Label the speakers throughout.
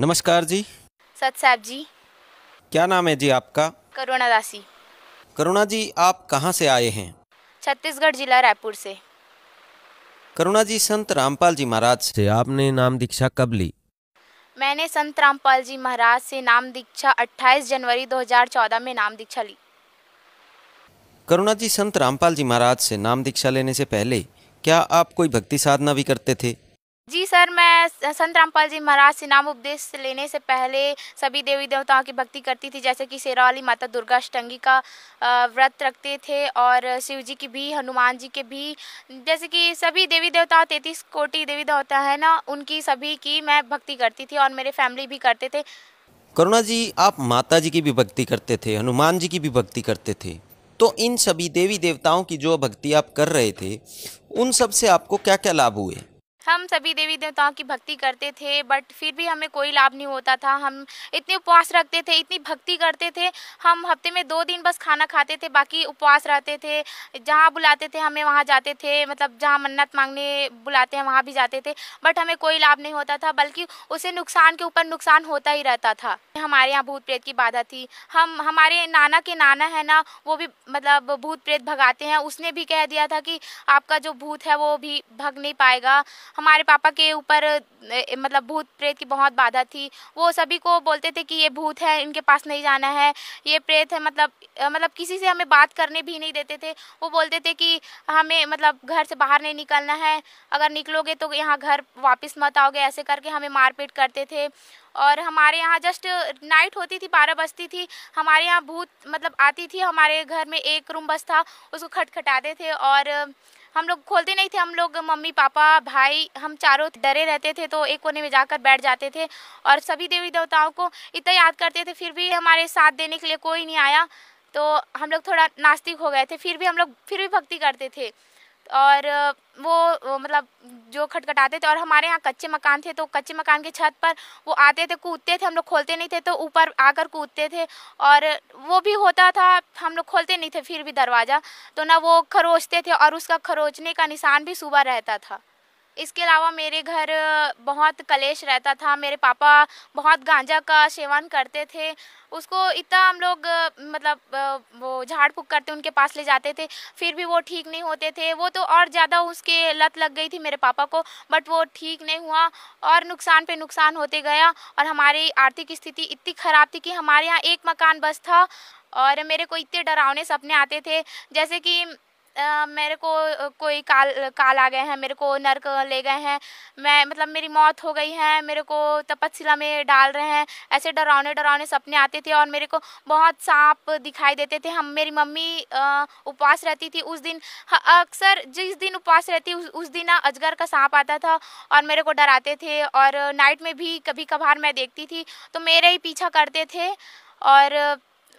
Speaker 1: नमस्कार जी सत साहब जी क्या नाम है जी आपका
Speaker 2: करुणा दासी
Speaker 1: करुणा जी आप कहाँ से आए हैं
Speaker 2: छत्तीसगढ़ जिला रायपुर से
Speaker 1: करुणा जी संत रामपाल जी महाराज से आपने नाम दीक्षा कब ली
Speaker 2: मैंने संत रामपाल जी महाराज से नाम दीक्षा 28 जनवरी 2014 में नाम दीक्षा ली
Speaker 1: करुणा जी संत रामपाल जी महाराज से नाम दीक्षा लेने से पहले क्या आप कोई भक्ति साधना भी करते थे
Speaker 2: जी सर मैं संत रामपाल जी महाराज से नाम उपदेश लेने से पहले सभी देवी देवताओं की भक्ति करती थी जैसे कि शेरावाली माता दुर्गा अष्टंगी का व्रत रखते थे और शिव जी की भी हनुमान जी के भी जैसे कि सभी देवी देवता तैतीस कोटि देवी देवता है ना उनकी सभी की मैं भक्ति करती थी और मेरे फैमिली भी करते थे
Speaker 1: करुणा जी आप माता जी की भी भक्ति करते थे हनुमान जी की भी भक्ति करते थे तो इन सभी देवी देवताओं की जो भक्ति आप कर रहे थे उन सब से आपको क्या क्या लाभ हुए
Speaker 2: हम सभी देवी देवताओं की भक्ति करते थे बट फिर भी हमें कोई लाभ नहीं होता था हम इतने उपवास रखते थे इतनी भक्ति करते थे हम हफ्ते में दो दिन बस खाना खाते थे बाकी उपवास रहते थे जहाँ बुलाते थे हमें वहाँ जाते थे मतलब जहाँ मन्नत मांगने बुलाते हैं वहाँ भी जाते थे बट हमें कोई लाभ नहीं होता था बल्कि उसे नुकसान के ऊपर नुकसान होता ही रहता था हमारे यहाँ भूत प्रेत की बाधा थी हम हमारे नाना के नाना है ना वो भी मतलब भूत प्रेत भगाते हैं उसने भी कह दिया था कि आपका जो भूत है वो भी भग नहीं पाएगा हमारे पापा के ऊपर मतलब भूत प्रेत की बहुत बाधा थी वो सभी को बोलते थे कि ये भूत है इनके पास नहीं जाना है ये प्रेत है मतलब मतलब किसी से हमें बात करने भी नहीं देते थे वो बोलते थे कि हमें मतलब घर से बाहर नहीं निकलना है अगर निकलोगे तो यहाँ घर वापस मत आओगे ऐसे करके हमें मारपीट करते थे और हमारे यहाँ जस्ट नाइट होती थी बारह बजती थी हमारे यहाँ भूत मतलब आती थी हमारे घर में एक रूम बस था उसको खटखटाते थे और हम लोग खोलते नहीं थे हम लोग मम्मी पापा भाई हम चारों डरे रहते थे तो एक कोने में जाकर बैठ जाते थे और सभी देवी देवताओं को इतना याद करते थे फिर भी हमारे साथ देने के लिए कोई नहीं आया तो हम लोग थोड़ा नास्तिक हो गए थे फिर भी हम लोग फिर भी भक्ति करते थे और वो मतलब जो खटखटाते थे और हमारे यहाँ कच्चे मकान थे तो कच्चे मकान की छत पर वो आते थे कूदते थे हम लोग खोलते नहीं थे तो ऊपर आकर कूदते थे और वो भी होता था हम लोग खोलते नहीं थे फिर भी दरवाज़ा तो ना वो खरोचते थे और उसका खरोचने का निशान भी सुबह रहता था इसके अलावा मेरे घर बहुत कलेश रहता था मेरे पापा बहुत गांजा का सेवन करते थे उसको इतना हम लोग मतलब वो झाड़ फूक करते उनके पास ले जाते थे फिर भी वो ठीक नहीं होते थे वो तो और ज़्यादा उसके लत लग गई थी मेरे पापा को बट वो ठीक नहीं हुआ और नुकसान पे नुकसान होते गया और हमारी आर्थिक स्थिति इतनी ख़राब थी कि हमारे यहाँ एक मकान बस था और मेरे को इतने डरावने सपने आते थे जैसे कि मेरे को कोई काल काल आ गए हैं मेरे को नरक ले गए हैं मैं मतलब मेरी मौत हो गई है मेरे को तपस्या में डाल रहे हैं ऐसे डरावने डरावने सपने आते थे और मेरे को बहुत सांप दिखाई देते थे हम मेरी मम्मी उपवास रहती थी उस दिन अक्सर जिस दिन उपवास रहती उस, उस दिन अजगर का सांप आता था और मेरे को डराते थे और नाइट में भी कभी कभार मैं देखती थी तो मेरे ही पीछा करते थे और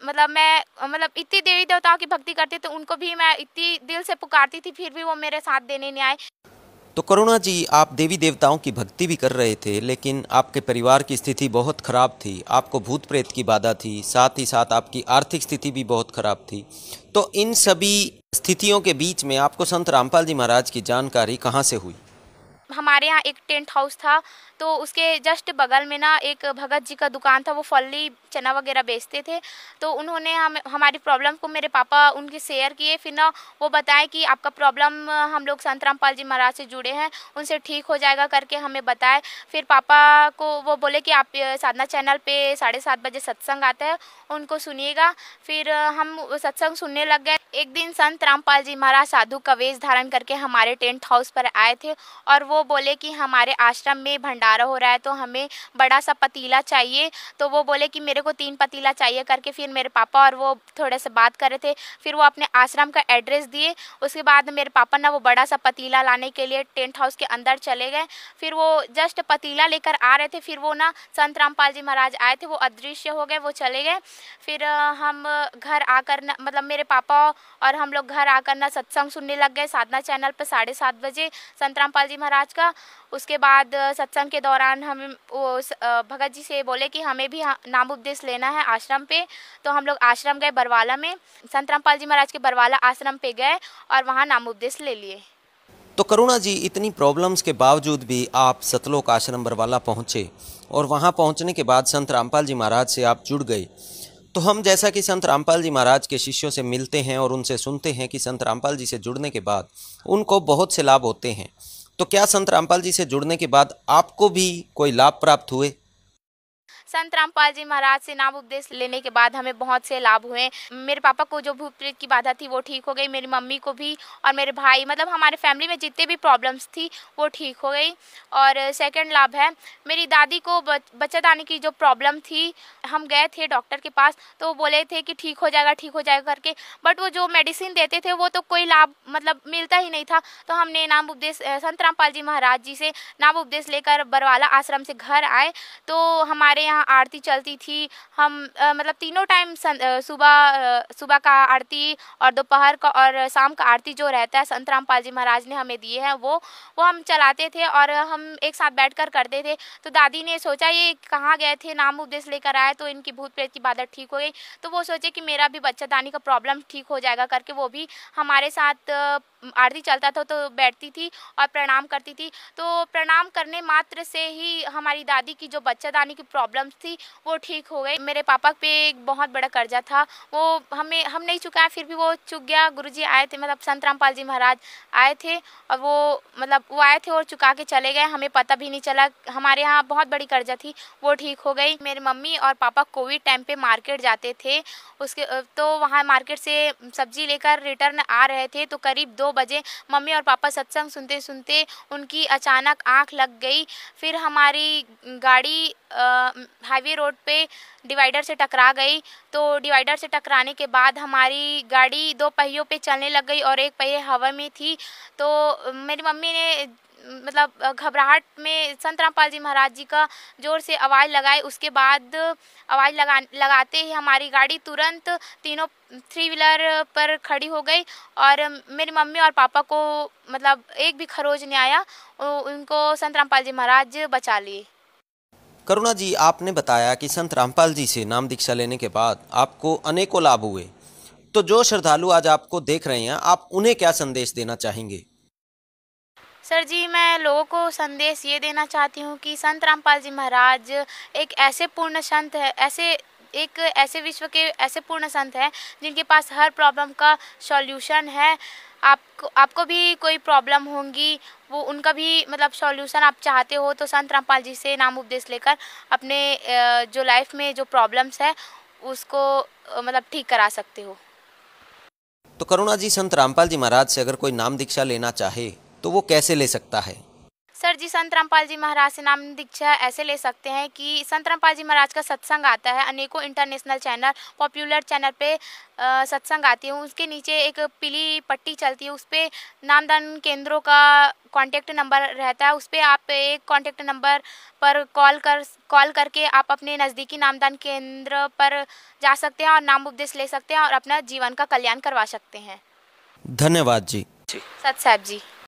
Speaker 2: मतलब मैं मतलब इतनी देवी देवताओं की भक्ति करती तो उनको भी मैं इतनी दिल से पुकारती थी फिर भी वो मेरे साथ देने नहीं आए
Speaker 1: तो करुणा जी आप देवी देवताओं की भक्ति भी कर रहे थे लेकिन आपके परिवार की स्थिति बहुत खराब थी आपको भूत प्रेत की बाधा थी साथ ही साथ आपकी आर्थिक स्थिति भी बहुत खराब थी तो इन सभी स्थितियों के बीच में आपको संत रामपाल जी महाराज की जानकारी कहाँ से हुई
Speaker 2: हमारे यहाँ एक टेंट हाउस था तो उसके जस्ट बगल में ना एक भगत जी का दुकान था वो फली चना वगैरह बेचते थे तो उन्होंने हम हमारी प्रॉब्लम को मेरे पापा उनके शेयर किए फिर ना वो बताएं कि आपका प्रॉब्लम हम लोग संत रामपाल जी महाराज से जुड़े हैं उनसे ठीक हो जाएगा करके हमें बताए फिर पापा को वो बोले कि आप साधना चैनल पर साढ़े सात बजे सत्संग आता है उनको सुनिएगा फिर हम सत्संग सुनने लग गए एक दिन संत रामपाल जी महाराज साधु का वेश धारण करके हमारे टेंट हाउस पर आए थे और वो बोले कि हमारे आश्रम में भंडारा हो रहा है तो हमें बड़ा सा पतीला चाहिए तो वो बोले कि मेरे को तीन पतीला चाहिए करके फिर मेरे पापा और वो थोड़े से बात कर रहे थे फिर वो अपने आश्रम का एड्रेस दिए उसके बाद मेरे पापा ना वो बड़ा सा पतीला लाने के लिए टेंट हाउस के अंदर चले गए फिर वो जस्ट पतीला लेकर आ रहे थे फिर वो ना संत रामपाल जी महाराज आए थे वो अदृश्य हो गए वो चले गए फिर हम घर आकर मतलब मेरे पापा और हम लोग घर आकर ना सत्संग सुनने लग गए साधना चैनल पर साढ़े सात बजे संत रामपाल जी महाराज का उसके बाद सत्संग के दौरान हम वो भगत जी से बोले कि हमें भी नाम उपदेश लेना है आश्रम पे तो हम लोग आश्रम गए बरवाला में संत रामपाल जी महाराज के बरवाला आश्रम पे गए और वहाँ नाम उपदेश ले लिए
Speaker 1: तो करुणा जी इतनी प्रॉब्लम्स के बावजूद भी आप सतलोक आश्रम बरवाला पहुँचे और वहाँ पहुँचने के बाद संत रामपाल जी महाराज से आप जुड़ गए तो हम जैसा कि संत रामपाल जी महाराज के शिष्यों से मिलते हैं और उनसे सुनते हैं कि संत रामपाल जी से जुड़ने के बाद उनको बहुत से लाभ होते हैं तो क्या संत रामपाल जी से जुड़ने के बाद आपको भी कोई लाभ प्राप्त हुए
Speaker 2: संत रामपाल जी महाराज से नाम उपदेश लेने के बाद हमें बहुत से लाभ हुए मेरे पापा को जो भूत प्रेत की बाधा थी वो ठीक हो गई मेरी मम्मी को भी और मेरे भाई मतलब हमारे फैमिली में जितने भी प्रॉब्लम्स थी वो ठीक हो गई और सेकेंड लाभ है मेरी दादी को बचत आने की जो प्रॉब्लम थी हम गए थे डॉक्टर के पास तो वो बोले थे कि ठीक हो जाएगा ठीक हो जाएगा करके बट वो जो मेडिसिन देते थे वो तो कोई लाभ मतलब मिलता ही नहीं था तो हमने नाम उपदेश संत रामपाल जी महाराज जी से नाम उपदेश लेकर बरवाला आश्रम से घर आए तो हमारे यहाँ यहाँ आरती चलती थी हम आ, मतलब तीनों टाइम सुबह सुबह का आरती और दोपहर का और शाम का आरती जो रहता है संत रामपाल जी महाराज ने हमें दिए हैं वो वो हम चलाते थे और हम एक साथ बैठ कर करते थे तो दादी ने सोचा ये कहाँ गए थे नाम उपदेश लेकर आए तो इनकी भूत प्रेत की बाधा ठीक हो गई तो वो सोचे कि मेरा भी बच्चादानी का प्रॉब्लम ठीक हो जाएगा करके वो भी हमारे साथ आरती चलता था तो बैठती थी और प्रणाम करती थी तो प्रणाम करने मात्र से ही हमारी दादी की जो बच्चादानी की प्रॉब्लम प्रॉब्लम्स थी वो ठीक हो गई मेरे पापा पे एक बहुत बड़ा कर्जा था वो हमें हम नहीं चुकाया फिर भी वो चुक गया गुरु जी आए थे मतलब संत रामपाल जी महाराज आए थे और वो मतलब वो आए थे और चुका के चले गए हमें पता भी नहीं चला हमारे यहाँ बहुत बड़ी कर्जा थी वो ठीक हो गई मेरे मम्मी और पापा कोविड टाइम पर मार्केट जाते थे उसके तो वहाँ मार्केट से सब्जी लेकर रिटर्न आ रहे थे तो करीब दो बजे मम्मी और पापा सत्संग सुनते सुनते उनकी अचानक आँख लग गई फिर हमारी गाड़ी हाईवे रोड पे डिवाइडर से टकरा गई तो डिवाइडर से टकराने के बाद हमारी गाड़ी दो पहियों पे चलने लग गई और एक पहिए हवा में थी तो मेरी मम्मी ने मतलब घबराहट में संत रामपाल जी महाराज जी का ज़ोर से आवाज़ लगाई उसके बाद आवाज़ लगा लगाते ही हमारी गाड़ी तुरंत तीनों थ्री व्हीलर पर खड़ी हो गई और मेरी मम्मी और पापा को मतलब एक भी खरोज नहीं आया उनको संत रामपाल जी महाराज बचा लिए
Speaker 1: करुणा जी आपने बताया कि संत रामपाल जी से नाम दीक्षा लेने के बाद आपको अनेकों लाभ हुए तो जो श्रद्धालु आज आपको देख रहे हैं आप उन्हें क्या संदेश देना चाहेंगे
Speaker 2: सर जी मैं लोगों को संदेश ये देना चाहती हूँ कि संत रामपाल जी महाराज एक ऐसे पूर्ण संत है ऐसे एक ऐसे विश्व के ऐसे पूर्ण संत हैं जिनके पास हर प्रॉब्लम का सॉल्यूशन है आपको आपको भी कोई प्रॉब्लम होंगी वो उनका भी मतलब सॉल्यूशन आप चाहते हो तो संत रामपाल जी से नाम उपदेश लेकर अपने जो लाइफ में जो प्रॉब्लम्स है उसको मतलब ठीक करा सकते हो
Speaker 1: तो करुणा जी संत रामपाल जी महाराज से अगर कोई नाम दीक्षा लेना चाहे तो वो कैसे ले सकता है
Speaker 2: सर जी संत रामपाल जी महाराज से नाम दीक्षा ऐसे ले सकते हैं कि संत रामपाल जी महाराज का सत्संग आता है अनेकों इंटरनेशनल चैनल पॉपुलर चैनल पे आ, सत्संग आती है उसके नीचे एक पीली पट्टी चलती है उस पर नामदान केंद्रों का कॉन्टैक्ट नंबर रहता है उस पर आप एक कॉन्टैक्ट नंबर पर कॉल कर कॉल करके आप अपने नज़दीकी नामदान केंद्र पर जा सकते हैं और नाम उपदेश ले सकते हैं और अपना जीवन का कल्याण करवा सकते हैं
Speaker 1: धन्यवाद जी
Speaker 2: सत साहब जी